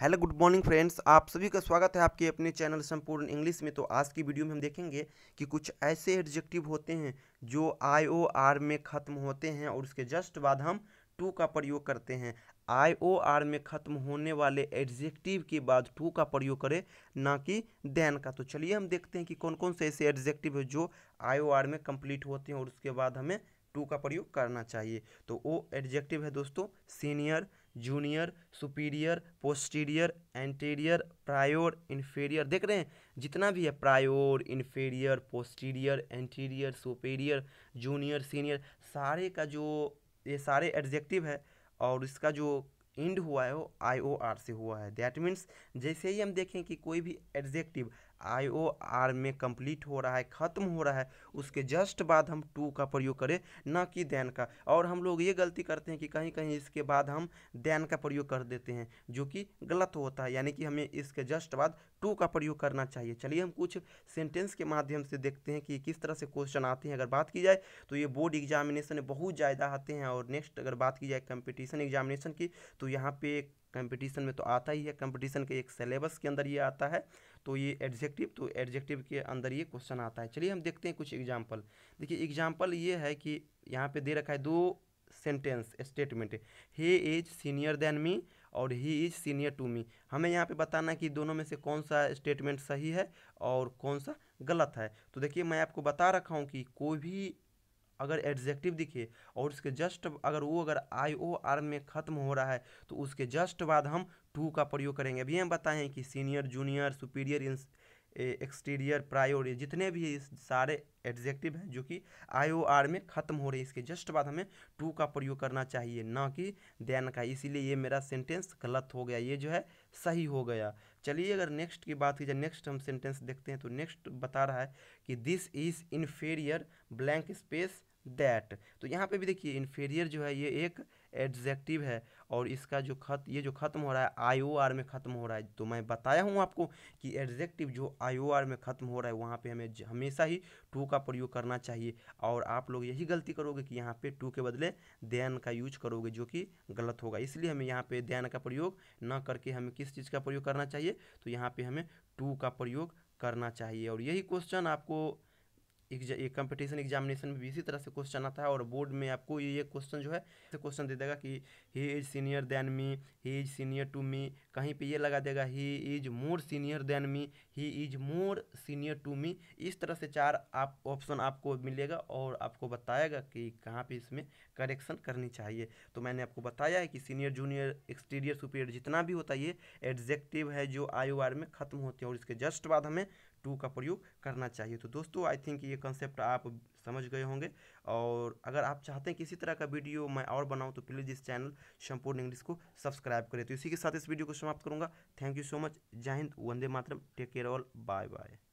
hello good morning friends आप सभी का स्वागत है आपके अपने चैनल संपूर्ण इंग्लिश में तो आज की वीडियो में हम देखेंगे कि कुछ ऐसे एडजेक्टिव होते हैं जो आई ओ आर में ख़त्म होते हैं और उसके जस्ट बाद हम टू का प्रयोग करते हैं आई ओ आर में ख़त्म होने वाले एडजेक्टिव के बाद टू का प्रयोग करें ना कि देन का तो चलिए हम देखते हैं कि कौन कौन से ऐसे एडजेक्टिव है जो आई ओ आर में कंप्लीट होते हैं और उसके बाद हमें टू का प्रयोग करना चाहिए तो वो एडजेक्टिव है दोस्तों senior junior superior posterior anterior prior inferior देख रहे हैं जितना भी है prior inferior posterior anterior superior junior senior सारे का जो ये सारे एडजेक्टिव है और इसका जो इंड हुआ है वो आई ओ आर से हुआ है दैट मीन्स जैसे ही हम देखें कि कोई भी एडजेक्टिव आई ओ आर में कंप्लीट हो रहा है ख़त्म हो रहा है उसके जस्ट बाद हम टू का प्रयोग करें ना कि दैन का और हम लोग ये गलती करते हैं कि कहीं कहीं इसके बाद हम दैन का प्रयोग कर देते हैं जो कि गलत होता है यानी कि हमें इसके जस्ट बाद टू का प्रयोग करना चाहिए चलिए हम कुछ सेंटेंस के माध्यम से देखते हैं कि किस तरह से क्वेश्चन आते हैं अगर बात की जाए तो ये बोर्ड एग्जामिनेशन बहुत ज़्यादा आते हैं और नेक्स्ट अगर बात की जाए कंपटीशन एग्जामिनेशन की तो यहाँ पे कंपटीशन में तो आता ही है कंपटीशन के एक सिलेबस के अंदर ये आता है तो ये एडजेक्टिव तो एडजेक्टिव के अंदर ये क्वेश्चन आता है चलिए हम देखते हैं कुछ एग्जाम्पल देखिए एग्जाम्पल ये है कि यहाँ पे दे रखा है दो sentence statement he is senior than me और he is senior to me हमें यहाँ पे बताना है कि दोनों में से कौन सा स्टेटमेंट सही है और कौन सा गलत है तो देखिए मैं आपको बता रखा हूँ कि कोई भी अगर एडजेक्टिव दिखे और उसके जस्ट अगर वो अगर आई ओ आर में ख़त्म हो रहा है तो उसके जस्ट बाद हम टू का प्रयोग करेंगे अभी हम बताएं कि senior junior superior exterior prior जितने भी सारे एडजेक्टिव हैं जो कि आई ओ आर में ख़त्म हो रहे हैं इसके जस्ट बाद हमें टू का प्रयोग करना चाहिए ना कि देन का इसीलिए ये मेरा सेंटेंस गलत हो गया ये जो है सही हो गया चलिए अगर नेक्स्ट की बात की जाए नेक्स्ट हम सेंटेंस देखते हैं तो नेक्स्ट बता रहा है कि this is inferior blank space that तो यहाँ पे भी देखिए इन्फेरियर जो है ये एक एडजेक्टिव है और इसका जो खत ये जो ख़त्म हो रहा है आई ओ आर में ख़त्म हो रहा है तो मैं बताया हूँ आपको कि एडजेक्टिव जो आई ओ आर में ख़त्म हो रहा है वहाँ पे हमें हमेशा ही टू का प्रयोग करना चाहिए और आप लोग यही गलती करोगे कि यहाँ पे टू के बदले दैन का यूज करोगे जो कि गलत होगा इसलिए हमें यहाँ पे दैन का प्रयोग न करके हमें किस चीज़ का प्रयोग करना चाहिए तो यहाँ पर हमें टू का प्रयोग करना चाहिए और यही क्वेश्चन आपको कंपटीशन एग्जामिनेशन में भी इसी तरह से क्वेश्चन आता है और बोर्ड में आपको ये क्वेश्चन जो है क्वेश्चन दे देगा कि he is senior than me he is senior to me कहीं पे ये लगा देगा he is more senior than me he is more senior to me इस तरह से चार आप ऑप्शन आपको मिलेगा और आपको बताएगा कि कहाँ पर इसमें करेक्शन करनी चाहिए तो मैंने आपको बताया है कि सीनियर जूनियर एक्सटीरियर सुपीरियर जितना भी होता है ये एडजेक्टिव है जो आई में ख़त्म होते हैं और इसके जस्ट बाद हमें टू का प्रयोग करना चाहिए तो दोस्तों आई थिंक ये कंसेप्ट आप समझ गए होंगे और अगर आप चाहते हैं कि इसी तरह का वीडियो मैं और बनाऊँ तो प्लीज़ इस चैनल संपूर्ण इंग्लिश को सब्सक्राइब करें तो इसी के साथ इस वीडियो को समाप्त करूंगा थैंक यू सो मच जय हिंद वंदे मातरम take care all bye bye